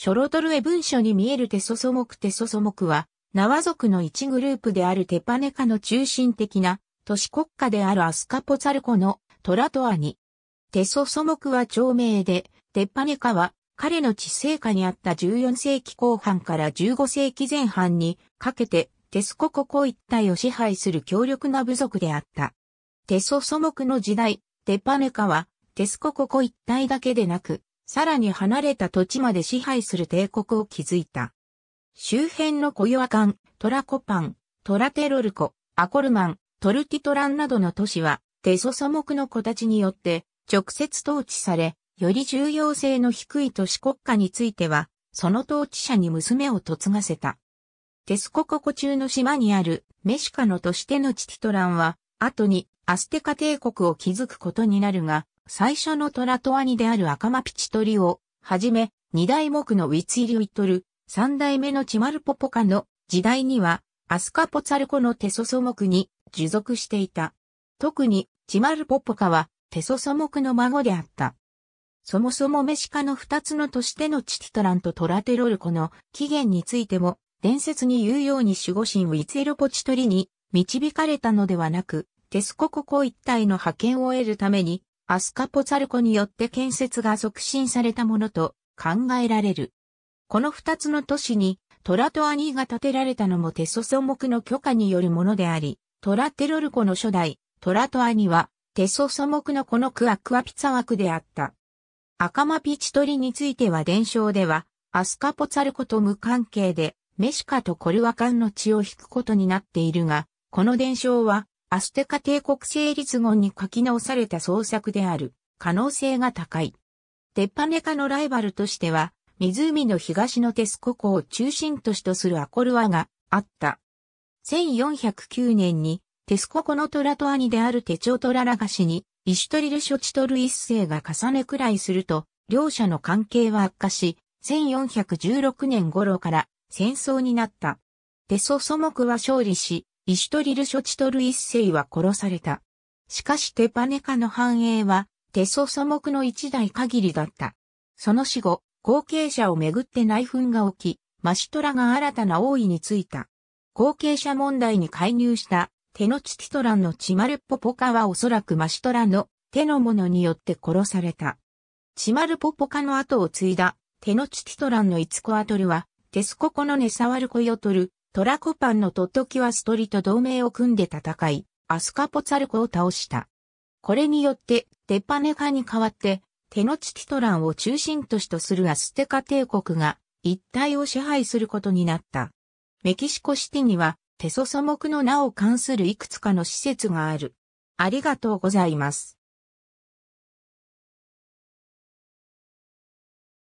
ショロトルエ文書に見えるテソソ目テソソ目は、ナワ族の一グループであるテパネカの中心的な都市国家であるアスカポツァルコのトラトアニ。テソソ目は長命で、テパネカは彼の地政下にあった14世紀後半から15世紀前半にかけてテスコココ一帯を支配する強力な部族であった。テソソ目の時代、テパネカはテスコココ一帯だけでなく、さらに離れた土地まで支配する帝国を築いた。周辺のコヨアカン、トラコパン、トラテロルコ、アコルマン、トルティトランなどの都市は、テソソ目の子たちによって直接統治され、より重要性の低い都市国家については、その統治者に娘を嫁がせた。テスコココ中の島にあるメシカの都市テノチティトランは、後にアステカ帝国を築くことになるが、最初のトラトワニである赤間ピチトリを、はじめ、二代目のウィツイリュイトル、三代目のチマルポポカの時代には、アスカポツァルコのテソソ目に従属していた。特に、チマルポポカは、テソソ目の孫であった。そもそもメシカの二つのとしてのチティトランとトラテロルコの起源についても、伝説に言うように守護神ウィツエロポチトリに導かれたのではなく、テスコココ一帯の派遣を得るために、アスカポツァルコによって建設が促進されたものと考えられる。この二つの都市にトラトアニーが建てられたのもテソソクの許可によるものであり、トラテロルコの初代トラトアニはテソソクのこのクアクアピツァ枠であった。赤間ピチトリについては伝承では、アスカポツァルコと無関係で、メシカとコルワカンの血を引くことになっているが、この伝承は、アステカ帝国成立後に書き直された創作である可能性が高い。テッパネカのライバルとしては、湖の東のテスコ湖を中心都市とするアコルアがあった。1409年にテスコ湖のトラトアニであるテチョトララガシにイシュトリル・ショチトル一世が重ねくらいすると、両者の関係は悪化し、1416年頃から戦争になった。テソソクは勝利し、イシュトリル・ショチトル一世は殺された。しかしテパネカの繁栄は、テソモ目の一代限りだった。その死後、後継者をめぐって内紛が起き、マシトラが新たな王位についた。後継者問題に介入した、テノチティトランのチマルポポカはおそらくマシトラの手の者によって殺された。チマルポポカの後を継いだ、テノチティトランのイツコアトルは、テスココのネサワルコヨトル、トラコパンのトットキワストリと同盟を組んで戦い、アスカポツァルコを倒した。これによって、テパネカに代わって、テノチティトランを中心都市とするアステカ帝国が一体を支配することになった。メキシコシティにはテソ素木の名を冠するいくつかの施設がある。ありがとうございます。